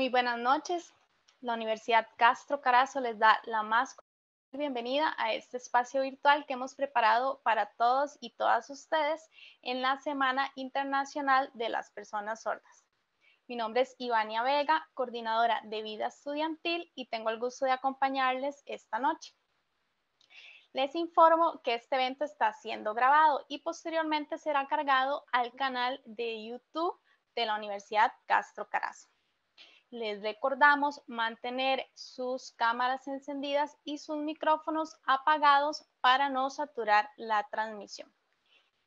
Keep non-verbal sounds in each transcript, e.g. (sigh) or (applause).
Muy buenas noches. La Universidad Castro Carazo les da la más cordial bienvenida a este espacio virtual que hemos preparado para todos y todas ustedes en la Semana Internacional de las Personas Sordas. Mi nombre es Ivania Vega, coordinadora de Vida Estudiantil y tengo el gusto de acompañarles esta noche. Les informo que este evento está siendo grabado y posteriormente será cargado al canal de YouTube de la Universidad Castro Carazo. Les recordamos mantener sus cámaras encendidas y sus micrófonos apagados para no saturar la transmisión.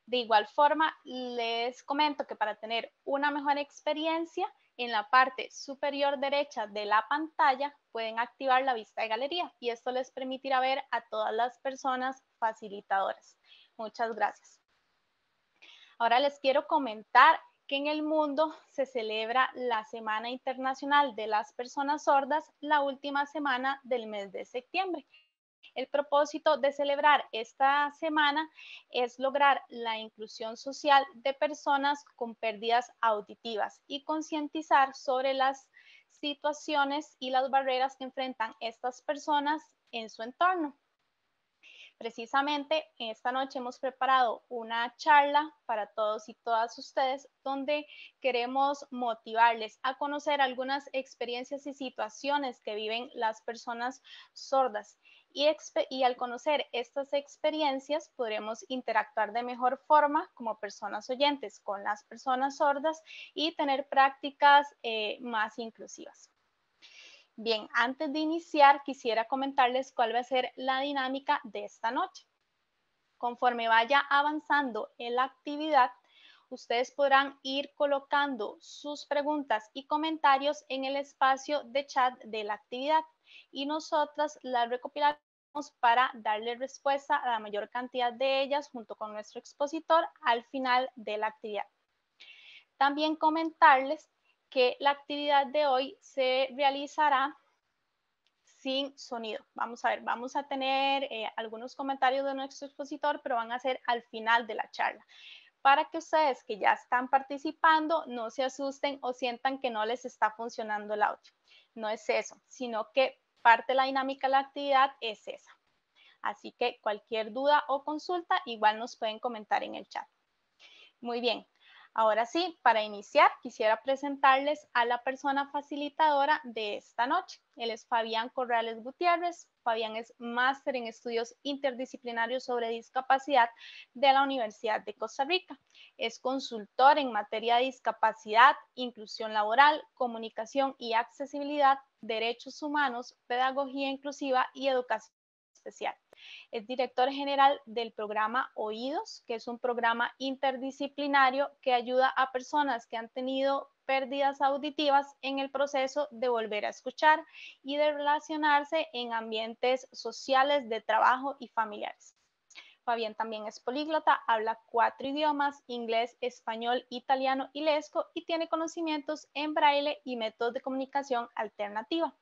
De igual forma, les comento que para tener una mejor experiencia, en la parte superior derecha de la pantalla pueden activar la vista de galería y esto les permitirá ver a todas las personas facilitadoras. Muchas gracias. Ahora les quiero comentar en el mundo se celebra la Semana Internacional de las Personas Sordas la última semana del mes de septiembre. El propósito de celebrar esta semana es lograr la inclusión social de personas con pérdidas auditivas y concientizar sobre las situaciones y las barreras que enfrentan estas personas en su entorno. Precisamente esta noche hemos preparado una charla para todos y todas ustedes donde queremos motivarles a conocer algunas experiencias y situaciones que viven las personas sordas. Y, al conocer estas experiencias podremos interactuar de mejor forma como personas oyentes con las personas sordas y tener prácticas eh, más inclusivas. Bien, antes de iniciar quisiera comentarles cuál va a ser la dinámica de esta noche. Conforme vaya avanzando en la actividad, ustedes podrán ir colocando sus preguntas y comentarios en el espacio de chat de la actividad y nosotras las recopilaremos para darle respuesta a la mayor cantidad de ellas junto con nuestro expositor al final de la actividad. También comentarles que la actividad de hoy se realizará sin sonido. Vamos a ver, vamos a tener eh, algunos comentarios de nuestro expositor, pero van a ser al final de la charla para que ustedes que ya están participando no se asusten o sientan que no les está funcionando el audio. No es eso, sino que parte de la dinámica de la actividad es esa. Así que cualquier duda o consulta igual nos pueden comentar en el chat. Muy bien, Ahora sí, para iniciar, quisiera presentarles a la persona facilitadora de esta noche. Él es Fabián Corrales Gutiérrez. Fabián es máster en estudios interdisciplinarios sobre discapacidad de la Universidad de Costa Rica. Es consultor en materia de discapacidad, inclusión laboral, comunicación y accesibilidad, derechos humanos, pedagogía inclusiva y educación es director general del programa Oídos, que es un programa interdisciplinario que ayuda a personas que han tenido pérdidas auditivas en el proceso de volver a escuchar y de relacionarse en ambientes sociales de trabajo y familiares. Fabián también es políglota, habla cuatro idiomas, inglés, español, italiano y lesco, y tiene conocimientos en braille y métodos de comunicación alternativa.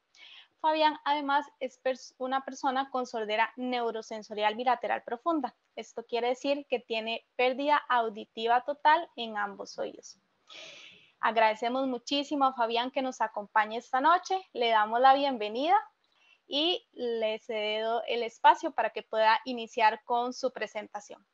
Fabián además es una persona con sordera neurosensorial bilateral profunda. Esto quiere decir que tiene pérdida auditiva total en ambos oídos. Agradecemos muchísimo a Fabián que nos acompañe esta noche. Le damos la bienvenida y le cedo el espacio para que pueda iniciar con su presentación.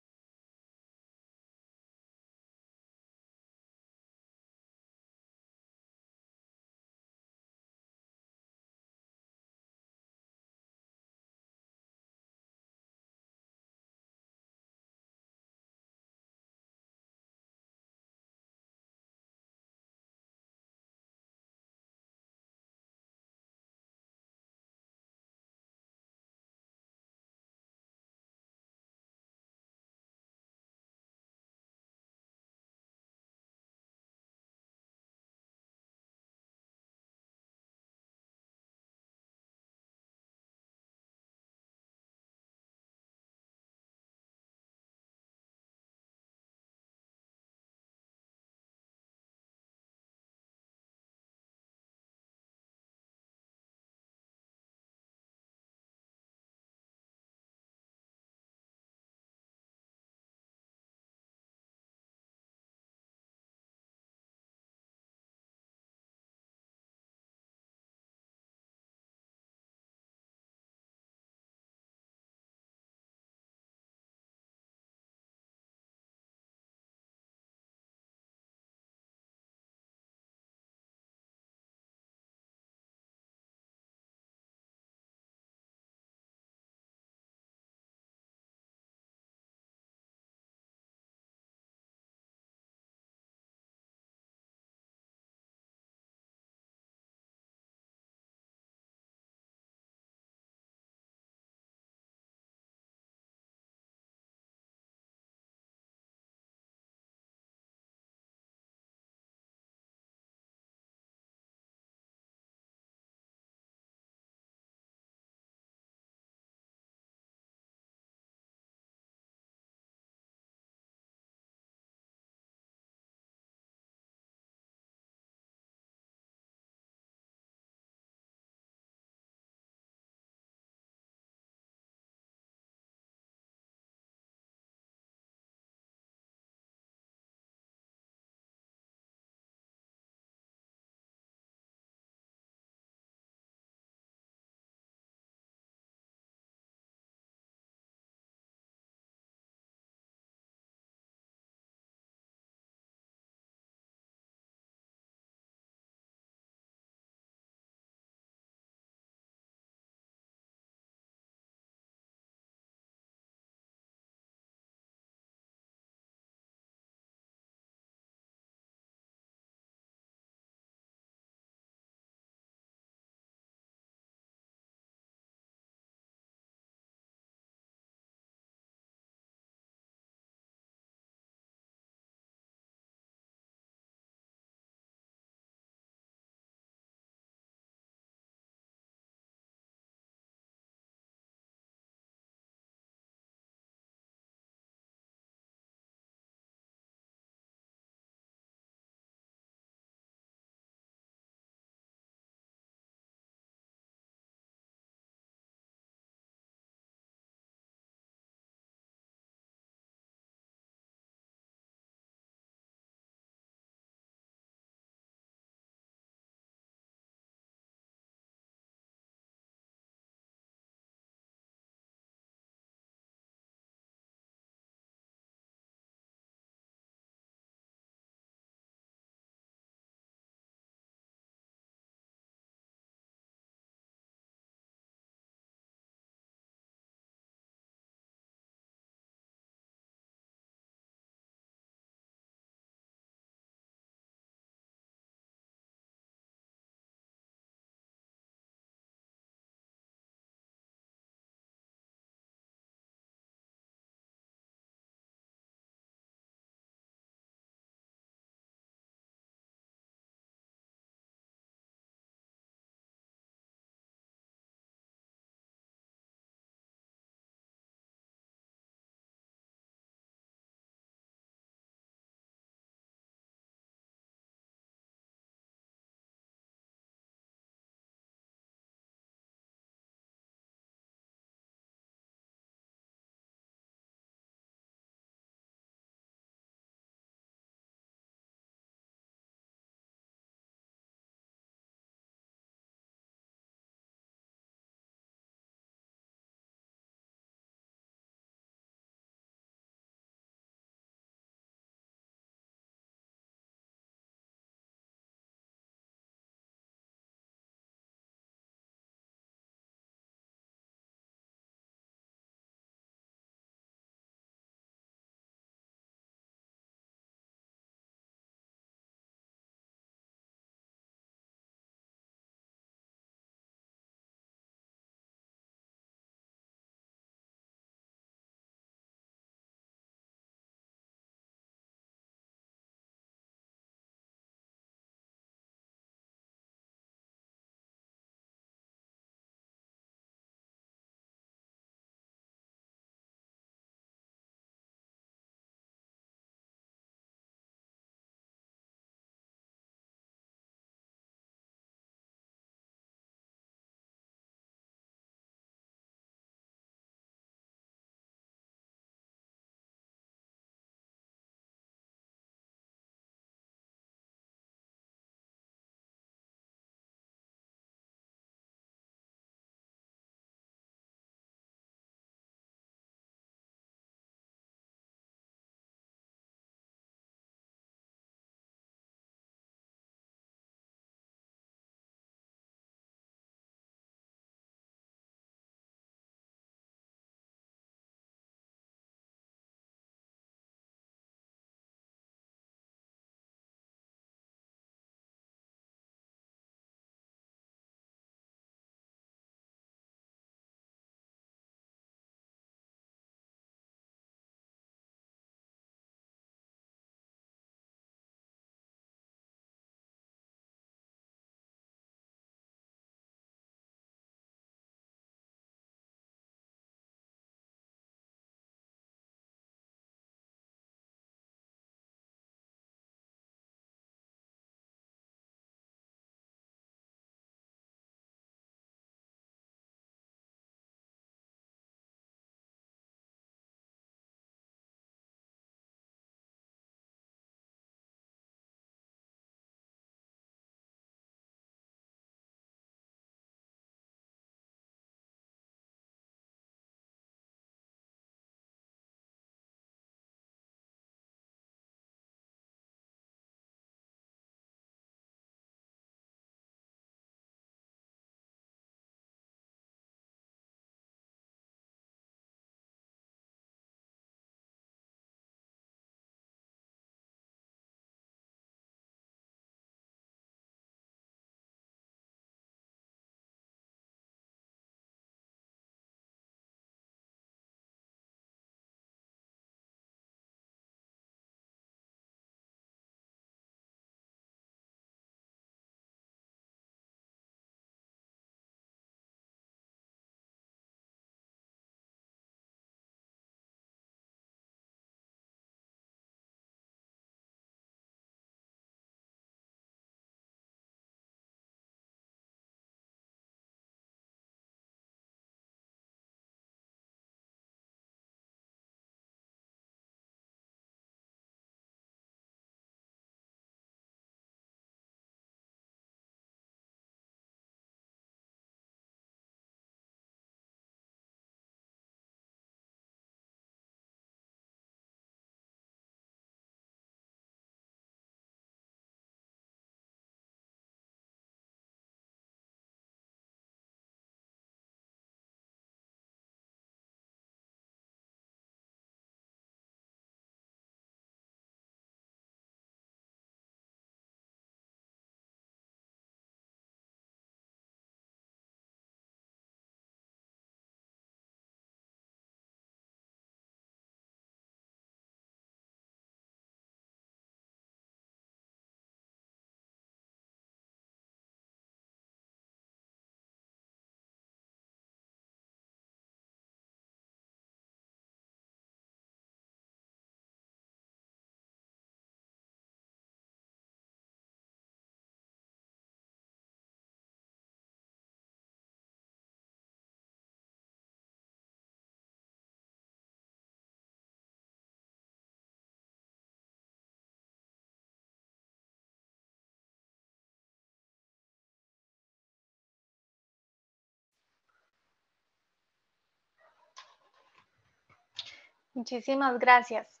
Muchísimas gracias.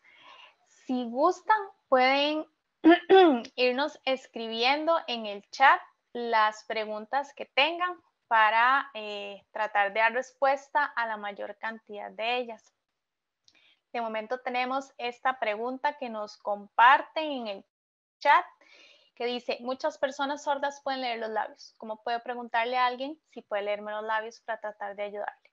Si gustan, pueden (clears throat) irnos escribiendo en el chat las preguntas que tengan para eh, tratar de dar respuesta a la mayor cantidad de ellas. De momento tenemos esta pregunta que nos comparten en el chat que dice, muchas personas sordas pueden leer los labios. ¿Cómo puedo preguntarle a alguien si puede leerme los labios para tratar de ayudarle?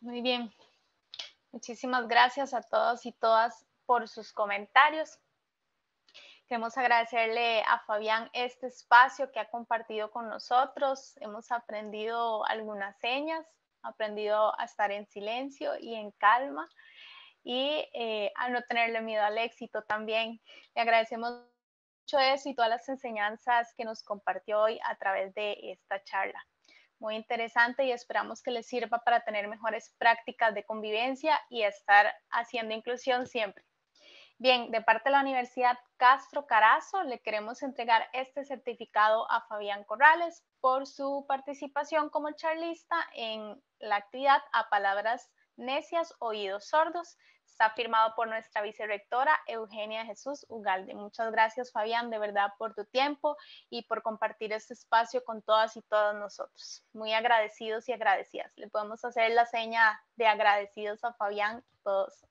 Muy bien. Muchísimas gracias a todos y todas por sus comentarios. Queremos agradecerle a Fabián este espacio que ha compartido con nosotros. Hemos aprendido algunas señas, aprendido a estar en silencio y en calma y eh, a no tenerle miedo al éxito también. Le agradecemos mucho eso y todas las enseñanzas que nos compartió hoy a través de esta charla muy interesante y esperamos que les sirva para tener mejores prácticas de convivencia y estar haciendo inclusión siempre. Bien, de parte de la Universidad Castro Carazo, le queremos entregar este certificado a Fabián Corrales por su participación como charlista en la actividad a palabras necias, oídos sordos, Está firmado por nuestra vicerectora Eugenia Jesús Ugalde. Muchas gracias, Fabián, de verdad, por tu tiempo y por compartir este espacio con todas y todos nosotros. Muy agradecidos y agradecidas. Le podemos hacer la seña de agradecidos a Fabián todos.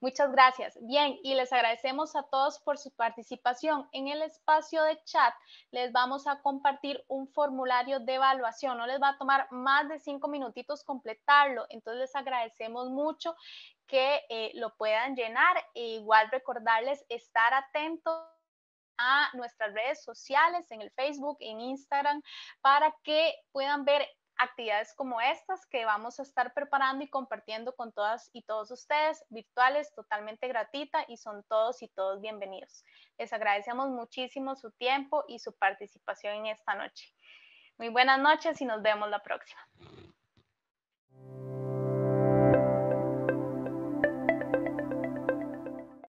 Muchas gracias. Bien, y les agradecemos a todos por su participación. En el espacio de chat les vamos a compartir un formulario de evaluación. No les va a tomar más de cinco minutitos completarlo. Entonces les agradecemos mucho que eh, lo puedan llenar. E igual recordarles estar atentos a nuestras redes sociales, en el Facebook, en Instagram, para que puedan ver actividades como estas que vamos a estar preparando y compartiendo con todas y todos ustedes, virtuales, totalmente gratuita y son todos y todos bienvenidos. Les agradecemos muchísimo su tiempo y su participación en esta noche. Muy buenas noches y nos vemos la próxima.